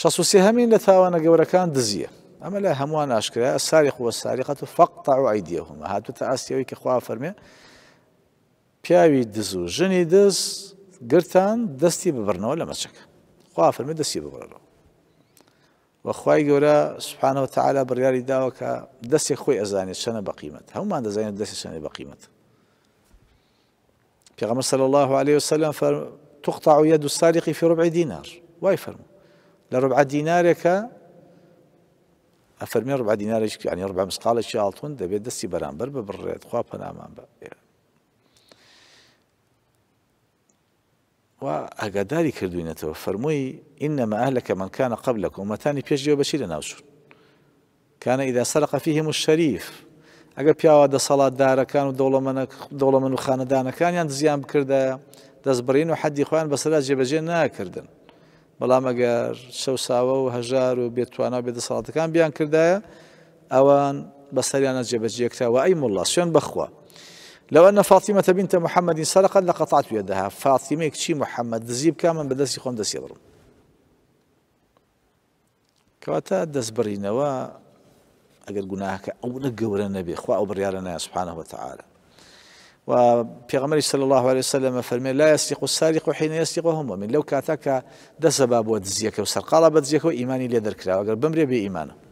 شەسوسیهمین لە تاوانە گەورەکان دزیە ئەمە لە هەمووان ئاشکرا السارق خوە ساریقەت و فەقتا و ئایدیەهم هاتوتە ئاستیەوەی کە خوا فەرمێ پیاوی دز و ژنی دز گرتان دەستی ببرنەوە لە مەچەکە خوا فەرمێ جورا ببرەوە وەخوای گەورە سوبحانەوە تعالا بڕیاری داوە کە دەستی خۆی ئەزانێت چەنە بەقیمت هەمومان دەزانێت دەستی چەنێ بەقیمت پێغەمە سەل الله عليه وسلم تقطع يد السارق في ربع دينار واي فرمو لربع دينارك افرمي ربع دينارك يعني ربع مسقال شالتون دبي بيد السيبران بر بريت خوا بنام با و اقداري كردوينته فرموي انما اهلك من كان قبلك وما ثاني بيش جو بشير كان اذا سرق فيهم الشريف أجا پیاوه ده صلاة داره كان و دولمن و خانه دانه كان يعني زيان بكرده دست برين و حد يخوان بس راجع بجين ناكردن بەڵام ئەگەر شەوساوە و هەژار و بێتوانە بێدەسەڵاتەکان بیان کردایە ئەوان بەسەریانە جێبەجێکراوە ئەی مڵە سوێن بخوا لو أن فاطمة بنت محمد سرقت لقطعت يدها فاطمة كشي محمد دزيب كامن بدس يخون دس ضرب كواتا دس و أقل قناها أو نقورنا به خوا أو بريالنا سبحانه وتعالى و پیغمبری صلى الله عليه وسلم فرمي لا يسرق السارق حين يسرق هم ومن لو كاتك دسباب ودزيك وسرقاله بدزيك وإيماني لدرك وقال أقرب بمري بإيمانه